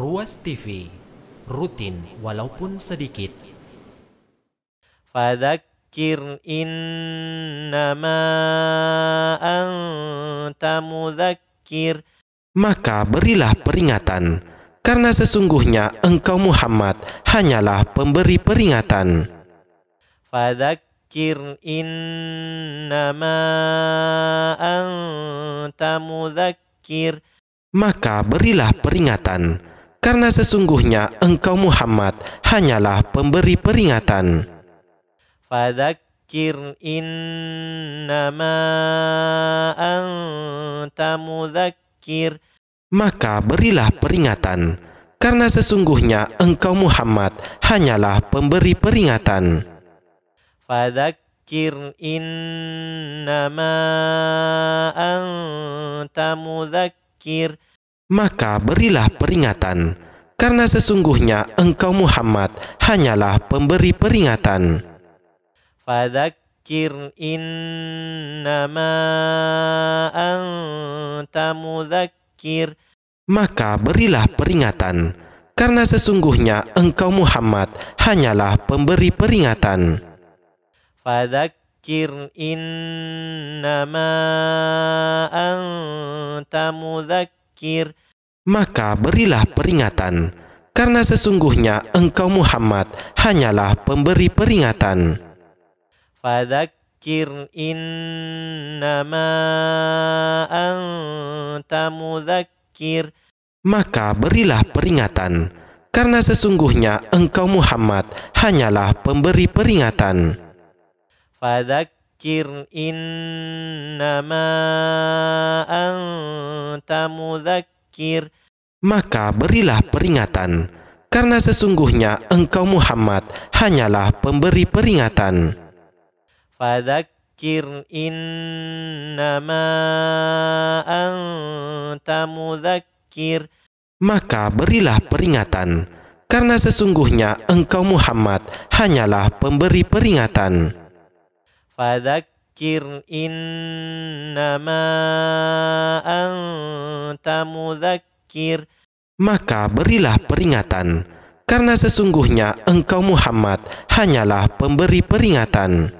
Ruas TV rutin walaupun sedikit. Fadzakir innama anta Maka berilah peringatan karena sesungguhnya engkau Muhammad hanyalah pemberi peringatan. Fadzakir innama anta Maka berilah peringatan karena sesungguhnya engkau Muhammad hanyalah pemberi peringatan. Fadzakir innama anta mudzakkir. Maka berilah peringatan, karena sesungguhnya engkau Muhammad hanyalah pemberi peringatan. Fadzakir فذكر إنما أنت maka berilah peringatan, karena sesungguhnya engkau Muhammad hanyalah pemberi peringatan. Fadzakir innama anta mudzakkir. Maka berilah peringatan, karena sesungguhnya engkau Muhammad hanyalah pemberi peringatan. Fadzakir فذكر إنما أنت مذكر berpikir, maka berilah peringatan, karena sesungguhnya engkau Muhammad hanyalah pemberi peringatan. فذكر إنما أنت مذكر Maka berilah peringatan, karena sesungguhnya engkau Muhammad hanyalah pemberi peringatan. فذكر إنما أنت أنت مذكر Maka berilah peringatan karena sesungguhnya engkau Muhammad hanyalah pemberi peringatan. Fadzakir innama anta mudzakkir Maka berilah peringatan karena sesungguhnya engkau Muhammad hanyalah pemberi peringatan. Fadzakir innama anta mudzakkir maka berilah peringatan karena sesungguhnya engkau Muhammad hanyalah pemberi peringatan